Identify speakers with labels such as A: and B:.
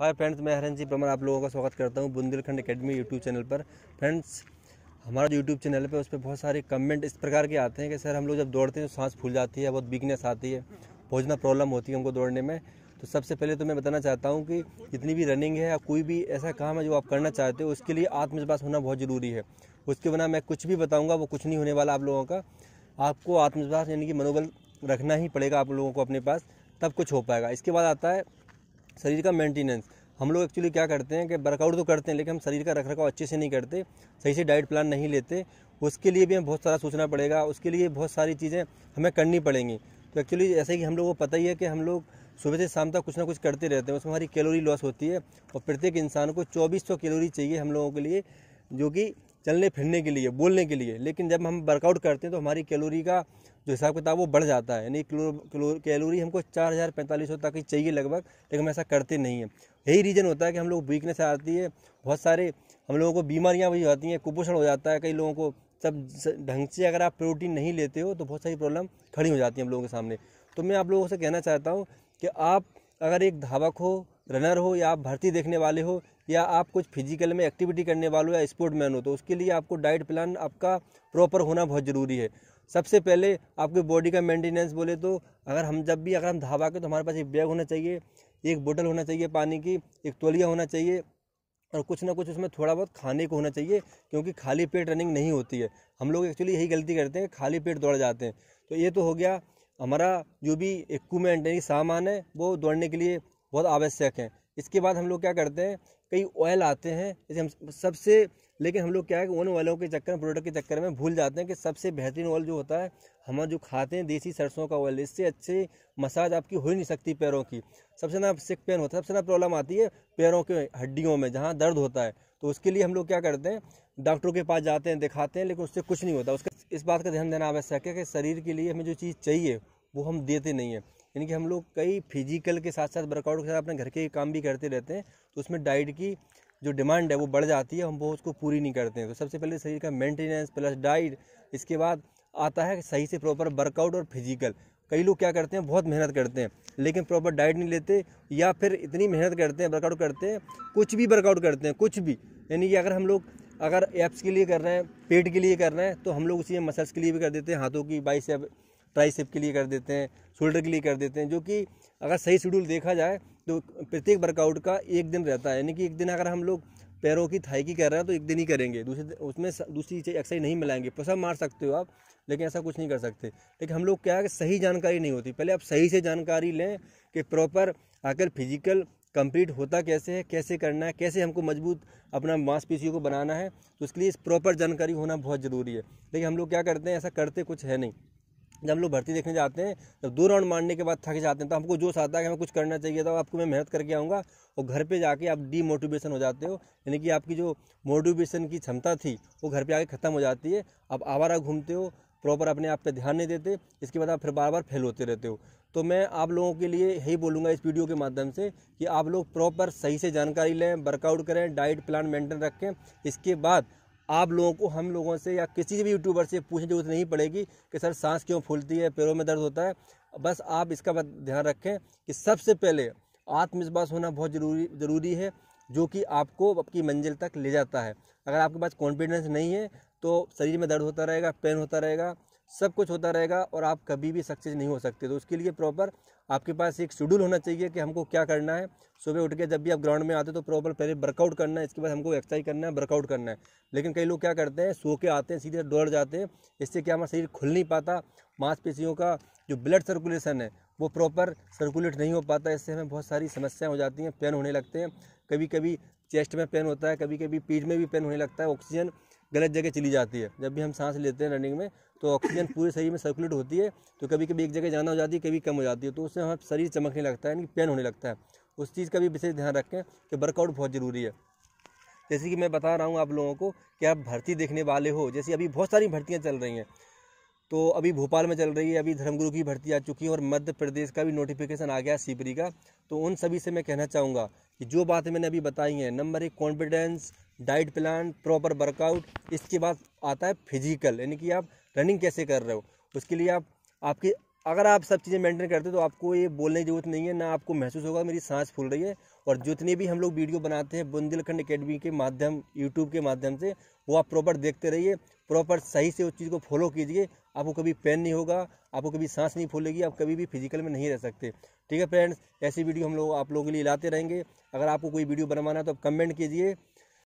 A: hi friends मैं हरन जी परमार आप लोगों का स्वागत करता हूँ बुंदेलखंड एकेडमी यूट्यूब चैनल पर फ्रेंड्स हमारा जो यूट्यूब चैनल पे उस पर बहुत सारे कमेंट इस प्रकार के आते हैं कि सर हम लोग जब दौड़ते हैं तो सांस फूल जाती है बहुत वीकनेस आती है बहुत ज़्यादा प्रॉब्लम होती है हमको दौड़ने में तो सबसे पहले तो मैं बताना चाहता हूँ कि जितनी भी रनिंग है या कोई भी ऐसा काम है जो आप करना चाहते हो उसके लिए आत्मविश्वास होना बहुत ज़रूरी है उसके बिना मैं कुछ भी बताऊँगा वो कुछ नहीं होने वाला आप लोगों का आपको आत्मविश्वास यानी कि मनोबल रखना ही पड़ेगा आप लोगों को अपने पास तब कुछ हो पाएगा इसके बाद आता है शरीर का मेंटेनेंस हम लोग एक्चुअली क्या करते हैं कि वर्कआउट तो करते हैं लेकिन हम शरीर का रख रखाव अच्छे से नहीं करते सही से डाइट प्लान नहीं लेते उसके लिए भी हमें बहुत सारा सोचना पड़ेगा उसके लिए बहुत सारी चीज़ें हमें करनी पड़ेंगी तो एक्चुअली जैसे कि हम लोग को पता ही है कि हम लोग सुबह से शाम तक कुछ ना कुछ करते रहते हैं उसमें हमारी कैलोरी लॉस होती है और प्रत्येक इंसान को चौबीस कैलोरी चाहिए हम लोगों के लिए जो कि चलने फिरने के लिए बोलने के लिए लेकिन जब हम वर्कआउट करते हैं तो हमारी कैलोरी का जो हिसाब किताब वो बढ़ जाता है यानी कैलोरी हमको चार हज़ार पैंतालीस सौ तक ही चाहिए लगभग लेकिन हम ऐसा करते नहीं है यही रीज़न होता है कि हम लोग वीकनेस आती है बहुत सारे हम लोगों को बीमारियाँ भी होती हैं कुपोषण हो जाता है कई लोगों को सब ढंग से अगर आप प्रोटीन नहीं लेते हो तो बहुत सारी प्रॉब्लम खड़ी हो जाती है हम लोगों के सामने तो मैं आप लोगों से कहना चाहता हूँ कि आप अगर एक धावक हो रनर हो या आप भर्ती देखने वाले हो या आप कुछ फिजिकल में एक्टिविटी करने वाले हो या स्पोर्ट मैन हो तो उसके लिए आपको डाइट प्लान आपका प्रॉपर होना बहुत ज़रूरी है सबसे पहले आपके बॉडी का मेंटेनेंस बोले तो अगर हम जब भी अगर हम धावा के तो हमारे पास एक बैग होना चाहिए एक बोतल होना चाहिए पानी की एक तोलिया होना चाहिए और कुछ ना कुछ उसमें थोड़ा बहुत खाने को होना चाहिए क्योंकि खाली पेट रनिंग नहीं होती है हम लोग एक्चुअली यही गलती करते हैं खाली पेट दौड़ जाते हैं तो ये तो हो गया हमारा जो भी इक्वमेंट यानी सामान है वो दौड़ने के लिए बहुत आवश्यक है इसके बाद हम लोग क्या करते हैं कई ऑयल आते हैं जैसे हम सबसे लेकिन हम लोग क्या है कि उन ऑयलों के चक्कर में प्रोडक्ट के चक्कर में भूल जाते हैं कि सबसे बेहतरीन ऑयल जो होता है हम जो खाते हैं देसी सरसों का ऑयल इससे अच्छी मसाज आपकी हो ही नहीं सकती पैरों की सबसे ना सिक पेन होता है सबसे ना प्रॉब्लम आती है पैरों के हड्डियों में जहाँ दर्द होता है तो उसके लिए हम लोग क्या करते हैं डॉक्टरों के पास जाते हैं दिखाते हैं लेकिन उससे कुछ नहीं होता उसका इस बात का ध्यान देना आवश्यक है कि शरीर के लिए हमें जो चीज़ चाहिए वो हम देते नहीं हैं यानी कि हम लोग कई फिजिकल के साथ साथ वर्कआउट के साथ अपने घर के काम भी करते रहते हैं तो उसमें डाइट की जो डिमांड है वो बढ़ जाती है हम वो उसको पूरी नहीं करते हैं तो सबसे पहले शरीर का मेंटेनेंस प्लस डाइट इसके बाद आता है सही से प्रॉपर वर्कआउट और फिजिकल कई लोग क्या करते हैं बहुत मेहनत करते हैं लेकिन प्रॉपर डाइट नहीं लेते या फिर इतनी मेहनत करते हैं वर्कआउट करते हैं कुछ भी वर्कआउट करते हैं कुछ भी यानी कि अगर हम लोग अगर एप्स के लिए कर रहे हैं पेट के लिए कर रहे हैं तो हम लोग उसी में मसल्स के लिए भी कर देते हैं हाथों की बाइसेप ट्राइसेप के लिए कर देते हैं शोल्डर के लिए कर देते हैं जो कि अगर सही शेड्यूल देखा जाए तो प्रत्येक वर्कआउट का एक दिन रहता है यानी कि एक दिन अगर हम लोग पैरों की थाई की कर रहे हैं तो एक दिन ही करेंगे दूसरे उसमें दूसरी चीज़ एक्सरसाइज नहीं मिलाएंगे पैसा तो मार सकते हो आप लेकिन ऐसा कुछ नहीं कर सकते लेकिन हम लोग क्या है कि सही जानकारी नहीं होती पहले आप सही से जानकारी लें कि प्रॉपर आकर फिजिकल कंप्लीट होता कैसे है कैसे करना है कैसे हमको मजबूत अपना मांसपेशियों को बनाना है तो उसके लिए इस प्रॉपर जानकारी होना बहुत ज़रूरी है लेकिन हम लोग क्या करते हैं ऐसा करते कुछ है नहीं जब हम लोग भर्ती देखने जाते हैं जब दो राउंड मारने के बाद थक जाते हैं तो हमको जोश आता है कि हमें कुछ करना चाहिए तो आपको मैं मेहनत करके आऊँगा और घर पे जाके आप डीमोटिवेशन हो जाते हो यानी कि आपकी जो मोटिवेशन की क्षमता थी वो घर पे आके ख़त्म हो जाती है आप आवारा घूमते हो प्रॉपर अपने आप पर ध्यान नहीं देते इसके बाद आप फिर बार बार फेल होते रहते हो तो मैं आप लोगों के लिए यही बोलूँगा इस वीडियो के माध्यम से कि आप लोग प्रॉपर सही से जानकारी लें वर्कआउट करें डाइट प्लान मेंटेन रखें इसके बाद आप लोगों को हम लोगों से या किसी भी यूट्यूबर से पूछने जरूरत नहीं पड़ेगी कि सर सांस क्यों फूलती है पैरों में दर्द होता है बस आप इसका ध्यान रखें कि सबसे पहले आत्मविश्वास होना बहुत ज़रूरी ज़रूरी है जो कि आपको आपकी मंजिल तक ले जाता है अगर आपके पास कॉन्फिडेंस नहीं है तो शरीर में दर्द होता रहेगा पेन होता रहेगा सब कुछ होता रहेगा और आप कभी भी सक्सेस नहीं हो सकते तो उसके लिए प्रॉपर आपके पास एक शेड्यूल होना चाहिए कि हमको क्या करना है सुबह उठ के जब भी आप ग्राउंड में आते हैं तो प्रॉपर पहले वर्कआउट करना है इसके बाद हमको एक्सरसाइज करना है वर्कआउट करना है लेकिन कई लोग क्या करते हैं सो के आते हैं सीधे दौड़ जाते हैं इससे क्या हमारा शरीर खुल नहीं पाता मांसपेशियों का जो ब्लड सर्कुलेशन है वो प्रॉपर सर्कुलेट नहीं हो पाता इससे हमें बहुत सारी समस्याएँ हो जाती हैं पेन होने लगते हैं कभी कभी चेस्ट में पेन होता है कभी कभी पीठ में भी पेन होने लगता है ऑक्सीजन गलत जगह चली जाती है जब भी हम सांस लेते हैं रनिंग में तो ऑक्सीजन पूरे शरीर में सर्कुलेट होती है तो कभी कभी एक जगह जाना हो जाती है कभी कम हो जाती है तो उससे हमारा शरीर चमकने लगता है यानी पेन होने लगता है उस चीज़ का भी विशेष ध्यान रखें कि वर्कआउट बहुत ज़रूरी है जैसे कि मैं बता रहा हूँ आप लोगों को कि आप भर्ती देखने वाले हो जैसे अभी बहुत सारी भर्तियाँ चल रही हैं तो अभी भोपाल में चल रही है अभी धर्मगुरु की भर्ती आ चुकी है और मध्य प्रदेश का भी नोटिफिकेशन आ गया सीपरी का तो उन सभी से मैं कहना चाहूँगा कि जो बातें मैंने अभी बताई हैं नंबर एक confidence diet plan proper workout इसके बाद आता है फिजिकल यानी कि आप रनिंग कैसे कर रहे हो उसके लिए आप आपकी अगर आप सब चीज़ें मेंटेन करते हो तो आपको ये बोलने की ज़रूरत नहीं है ना आपको महसूस होगा मेरी सांस फूल रही है और जितने भी हम लोग वीडियो बनाते हैं बुंदेलखंड अकेडमी के माध्यम यूट्यूब के माध्यम से वो आप प्रॉपर देखते रहिए प्रॉपर सही से उस चीज़ को फॉलो कीजिए आपको कभी पेन नहीं होगा आपको कभी सांस नहीं फूलेगी आप कभी भी फिजिकल में नहीं रह सकते ठीक है फ्रेंड्स ऐसी वीडियो हम लोग आप लोगों के लिए लाते रहेंगे अगर आपको कोई वीडियो बनवाना है तो आप कमेंट कीजिए